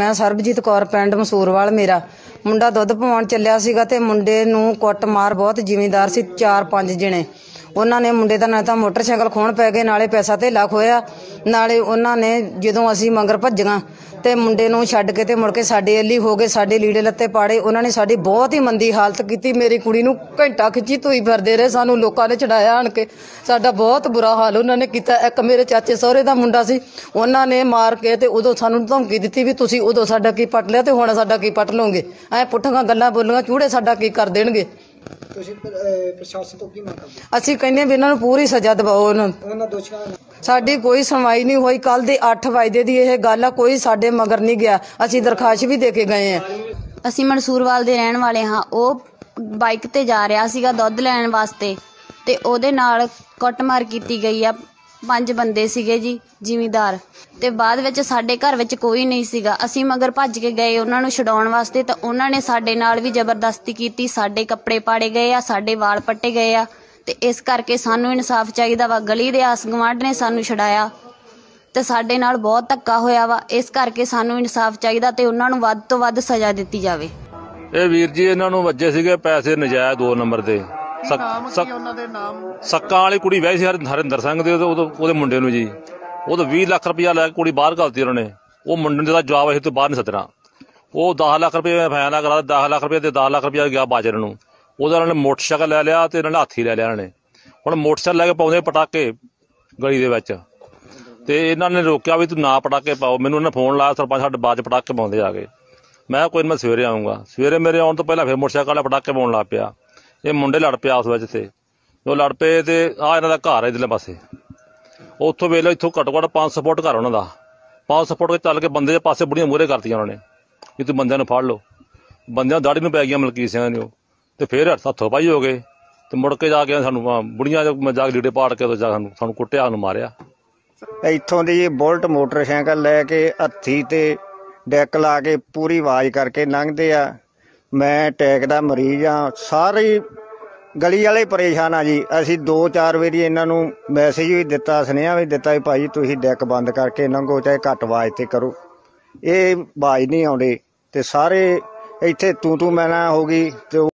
ਮੈਂ ਸਰਬਜੀਤ ਕੌਰ ਪਿੰਡ ਮਸੂਰਵਾਲ ਮੇਰਾ ਮੁੰਡਾ ਦੁੱਧ ਪਵਾਉਣ ਚੱਲਿਆ ਸੀਗਾ ਤੇ ਮੁੰਡੇ ਨੂੰ ਕੁੱਟਮਾਰ ਬਹੁਤ ਜ਼ਿਮੀਂਦਾਰ ਸੀ 4-5 ਜਣੇ ਉਹਨਾਂ ਨੇ ਮੁੰਡੇ ਦਾ ਨਾ ਤਾਂ ਮੋਟਰਸਾਈਕਲ ਖੋਣ ਪੈ ਗਏ ਨਾਲੇ ਪੈਸਾ ਲੱਖ ਖੋਇਆ ਨਾਲੇ ਉਹਨਾਂ ਨੇ ਜਦੋਂ ਅਸੀਂ ਮੰਗਰ ਭੱਜੀਆਂ ਤੇ ਮੁੰਡੇ ਨੂੰ ਛੱਡ ਕੇ ਤੇ ਮੁੜ ਕੇ ਸਾਡੇ ਅੱਲੀ ਹੋ ਗਏ ਸਾਡੇ ਲੀੜੇ ਲੱਤੇ ਪਾੜੇ ਉਹਨਾਂ ਨੇ ਸਾਡੀ ਬਹੁਤ ਹੀ ਮੰਦੀ ਹਾਲਤ ਕੀਤੀ ਮੇਰੀ ਕੁੜੀ ਨੂੰ ਘੰਟਾ ਖਿੱਚੀ ਧੋਈ ਫਿਰਦੇ ਰਹੇ ਸਾਨੂੰ ਲੋਕਾਂ ਨੇ ਚੜਾਇਆ ਆਣ ਕੇ ਸਾਡਾ ਬਹੁਤ ਬੁਰਾ ਹਾਲ ਉਹਨਾਂ ਨੇ ਕੀਤਾ ਇੱਕ ਮੇਰੇ ਚਾਚੇ ਸਹੁਰੇ ਦਾ ਮੁੰਡਾ ਸੀ ਉਹਨਾਂ ਨੇ ਮਾਰ ਕੇ ਤੇ ਉਦੋਂ ਸਾਨੂੰ ਧਮਕੀ ਦਿੱਤੀ ਵੀ ਤੁਸੀਂ ਉਦੋਂ ਸਾਡਾ ਕੀ ਪਟ ਲਿਆ ਤੇ ਹੁਣ ਸਾਡਾ ਕੀ ਪਟ ਲਓਗੇ ਐ ਪੁੱਠੀਆਂ ਗੱਲਾਂ ਬੋਲੀਆਂ ਚੂੜੇ ਸਾਡਾ ਕੀ ਕਰ ਦੇਣਗੇ ਪ੍ਰਸ਼ਾਸਨ ਤੋਂ ਕਰਦੇ ਅਸੀਂ ਕਹਿੰਦੇ ਵੀ ਇਹਨਾਂ ਨੂੰ ਪੂਰੀ ਸਜ਼ਾ ਦਿਵਾਓ ਇਹਨਾਂ ਨੂੰ। ਸਾਡੀ ਕੋਈ ਸੁਣਵਾਈ ਨਹੀਂ ਹੋਈ ਕੱਲ ਦੇ 8 ਵਜੇ ਦੀ ਇਹ ਗੱਲ ਆ ਕੋਈ ਸਾਡੇ ਮਗਰ ਨਹੀਂ ਗਿਆ ਅਸੀਂ ਦਰਖਾਸ਼ ਵੀ ਦੇ ਕੇ ਗਏ ਆ ਅਸੀਂ ਮਨਸੂਰਵਾਲ ਦੇ ਰਹਿਣ ਵਾਲੇ ਹਾਂ ਉਹ ਬਾਈਕ ਤੇ ਜਾ ਰਿਹਾ ਸੀਗਾ ਦੁੱਧ ਲੈਣ ਵਾਸਤੇ ਤੇ ਉਹਦੇ ਨਾਲ ਕਟਮਾਰ ਕੀਤੀ ਗਈ ਆ ਪੰਜ ਬੰਦੇ ਸੀਗੇ ਜੀ ਜ਼ਿਮੀਦਾਰ ਤੇ ਬਾਅਦ ਵਿੱਚ ਸਾਡੇ ਘਰ ਵਿੱਚ ਕੋਈ ਨਹੀਂ ਸੀਗਾ ਅਸੀਂ ਮਗਰ ਭੱਜ ਕੇ ਗਏ ਉਹਨਾਂ ਨੂੰ ਛਡਾਉਣ ਵਾਸਤੇ ਤਾਂ ਉਹਨਾਂ ਨੇ ਸਾਡੇ ਨਾਲ ਵੀ ਜ਼ਬਰਦਸਤੀ ਕੀਤੀ ਸਾਡੇ ਕੱਪੜੇ ਪਾੜੇ ਗਏ ਆ ਸਾਡੇ ਵਾਲ ਪੱਟੇ ਗਏ ਆ ਤੇ ਇਸ ਕਰਕੇ ਸਾਨੂੰ ਇਨਸਾਫ ਚਾਹੀਦਾ ਵਾ ਗਲੀ ਦੇ ਆਸ ਗਵਾਂਢ ਨੇ ਸਾਨੂੰ ਛਡਾਇਆ ਤੇ ਸਾਡੇ ਨਾਲ ਬਹੁਤ ਧੱਕਾ ਹੋਇਆ ਵਾ ਇਸ ਕਰਕੇ ਸਾਨੂੰ ਇਨਸਾਫ ਚਾਹੀਦਾ ਤੇ ਉਹਨਾਂ ਨੂੰ ਵੱਧ ਤੋਂ ਵੱਧ ਸਜ਼ਾ ਦਿੱਤੀ ਜਾਵੇ ਇਹ ਵੀਰ ਜੀ ਇਹਨਾਂ ਨੂੰ ਵੱਜੇ ਸੀਗੇ ਪੈਸੇ ਨਜਾਇਜ਼ 2 ਨੰਬਰ ਤੇ ਨਾਮ ਉਹਨਾਂ ਦੇ ਨਾਮ ਸੱਕਾਂ ਵਾਲੀ ਕੁੜੀ ਵੈਸੇ ਹਰ ਹਰਿੰਦਰ ਸਿੰਘ ਦੇ ਉਹਦੇ ਉਹਦੇ ਮੁੰਡੇ ਨੂੰ ਜੀ ਤਾਂ 20 ਲੱਖ ਰੁਪਇਆ ਲੈ ਕੇ ਕੁੜੀ ਬਾਹਰ ਘੱਲਤੀ ਉਹਨਾਂ ਨੇ ਉਹ ਮੁੰਡੇ ਨੇ ਦਾ ਜਵਾਬ ਇਹ ਤੋਂ ਬਾਹਰ ਨਹੀਂ ਸੱਦਣਾ ਉਹ 10 ਲੱਖ ਰੁਪਏ ਮੈਂ ਫੈਸਲਾ ਕਰਾ ਦਿੱਤਾ, 10 ਲੱਖ ਰੁਪਏ ਤੇ 10 ਲੱਖ ਰੁਪਏ ਗਿਆ ਬਾਜਰ ਨੂੰ ਉਹਦਾ ਉਹਨਾਂ ਨੇ ਮੋਟਰਸਾਈਕਲ ਲੈ ਲਿਆ ਤੇ ਇਹਨਾਂ ਨੇ ਹਾਥੀ ਲੈ ਲਿਆ ਉਹਨਾਂ ਨੇ ਹੁਣ ਮੋਟਰਸਾਈਕਲ ਲੈ ਕੇ ਪਾਉਂਦੇ ਪਟਾਕੇ ਗਲੀ ਦੇ ਵਿੱਚ ਤੇ ਇਹਨਾਂ ਨੇ ਰੋਕਿਆ ਵੀ ਤੂੰ ਨਾ ਪਟਾਕੇ ਪਾਓ ਮੈਨੂੰ ਇਹਨਾਂ ਨੇ ਫੋਨ ਲਾਇਆ ਸਰਪੰਚ ਸਾਡੇ ਬਾਜ ਪਟਾਕੇ ਪਾਉਂਦੇ ਆ ਗਏ ਮੈਂ ਕੋਈ ਨਾ ਮੈਂ ਸਵੇਰੇ ਆਉਂਗਾ ਸਵੇਰੇ ਮੇਰੇ ਆਉਣ ਤੋਂ ਪਹਿਲਾਂ ਫਿਰ ਮੋਟਰਸਾਈਕਲ ਵਾਲਾ ਪਟਾਕੇ ਪਾਉਣ ਲੱਗ ਪਿਆ ਇਹ ਮੁੰਡੇ ਲੜ ਪਿਆ ਉਸ ਵਿੱਚ ਤੇ ਉਹ ਲੜ ਪਏ ਤੇ ਆ ਇਹਨਾਂ ਦਾ ਘਰ ਇਧਰਲੇ ਪਾਸੇ ਉੱਥੋਂ ਵੇਖ ਲਓ ਇੱਥੋਂ ਘੱਟੋ ਘੱਟ 500 ਸਪੋਰਟ ਘਰ ਉਹਨਾਂ ਦਾ ਸਪੋਰਟ ਫੁੱਟ ਚੱਲ ਕੇ ਬੰਦੇ ਦੇ ਪਾਸੇ ਬੁੜੀਆਂ ਮੂਰੇ ਕਰਤੀਆਂ ਉਹਨਾਂ ਨੇ ਕਿ ਤੂੰ ਬੰਦਿਆਂ ਨੂੰ ਫੜ ਲਓ ਬੰਦਿਆਂ ਦਾੜੀ ਨੂੰ ਪੈ ਗਿਆ ਮਲਕੀ ਸਿੰਘ ਨੇ ਉਹ ਤੇ ਫੇਰ ਹੱਥੋਂ ਪਾਈ ਹੋ ਗਏ ਤੇ ਮੁੜ ਕੇ ਜਾ ਕੇ ਸਾਨੂੰ ਬੁੜੀਆਂ ਜਾ ਕੇ ਲੀੜੇ ਪਾੜ ਕੇ ਤੇ ਸਾਨੂੰ ਸਾਨੂੰ ਕੁੱਟਿਆ ਨੂੰ ਮਾਰਿਆ ਇੱਥੋਂ ਦੀ ਬੁਲਟ ਮੋਟਰਸਾਈਕਲ ਲੈ ਕੇ ਹੱਥੀ ਤੇ ਡੈਕ ਲਾ ਕੇ ਪੂਰੀ ਆਵਾਜ਼ ਕਰਕੇ ਲੰਘਦੇ ਆ ਮੈਂ ਟੈਕ ਦਾ ਮਰੀਜ਼ ਆ ਸਾਰੇ ਗਲੀ ਵਾਲੇ ਪਰੇਸ਼ਾਨ ਆ ਜੀ ਅਸੀਂ 2-4 ਵਾਰੀ ਇਹਨਾਂ ਨੂੰ ਮੈਸੇਜ ਵੀ ਦਿੱਤਾ ਸੁਨੇਹਾ ਵੀ ਦਿੱਤਾ ਵੀ ਭਾਈ ਤੁਸੀਂ ਡੈਕ ਬੰਦ ਕਰਕੇ ਇਹਨਾਂ ਕੋ ਚਾਹੇ ਘੱਟ ਆਵਾਜ਼ ਤੇ ਕਰੋ ਇਹ ਆਵਾਜ਼ ਨਹੀਂ ਆਉਂਦੇ ਤੇ ਸਾਰੇ ਇੱਥੇ ਤੂੰ ਤੂੰ ਮੈਨਾ ਹੋ ਗਈ ਤੇ